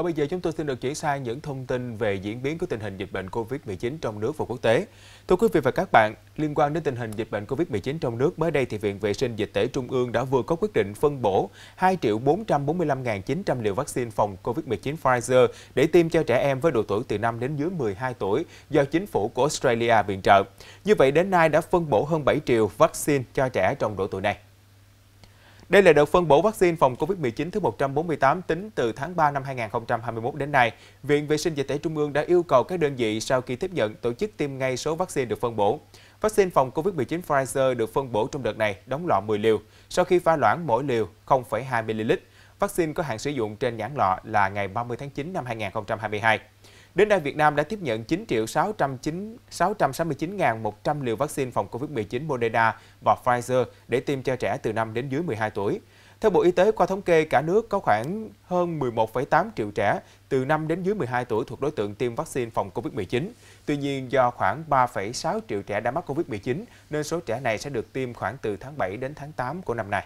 Còn bây giờ chúng tôi xin được chuyển sang những thông tin về diễn biến của tình hình dịch bệnh COVID-19 trong nước và quốc tế. Thưa quý vị và các bạn, liên quan đến tình hình dịch bệnh COVID-19 trong nước, mới đây thì Viện Vệ sinh Dịch tễ Trung ương đã vừa có quyết định phân bổ 2 445.900 liều vaccine phòng COVID-19 Pfizer để tiêm cho trẻ em với độ tuổi từ 5 đến dưới 12 tuổi do chính phủ của Australia viện trợ. Như vậy, đến nay đã phân bổ hơn 7 triệu vaccine cho trẻ trong độ tuổi này. Đây là đợt phân bổ vaccine phòng COVID-19 thứ 148 tính từ tháng 3 năm 2021 đến nay. Viện Vệ sinh Dịch tễ Trung ương đã yêu cầu các đơn vị sau khi tiếp nhận tổ chức tiêm ngay số vaccine được phân bổ. Vaccine phòng COVID-19 Pfizer được phân bổ trong đợt này đóng lọ 10 liều, sau khi pha loãng mỗi liều 0,2 ml. Vaccine có hạn sử dụng trên nhãn lọ là ngày 30 tháng 9 năm 2022. Đến nay, Việt Nam đã tiếp nhận 9 triệu 669.100 liều vaccine phòng COVID-19 Moderna và Pfizer để tiêm cho trẻ từ 5 đến dưới 12 tuổi. Theo Bộ Y tế, qua thống kê, cả nước có khoảng hơn 11,8 triệu trẻ từ 5 đến dưới 12 tuổi thuộc đối tượng tiêm vaccine phòng COVID-19. Tuy nhiên, do khoảng 3,6 triệu trẻ đã mắc COVID-19, nên số trẻ này sẽ được tiêm khoảng từ tháng 7 đến tháng 8 của năm nay.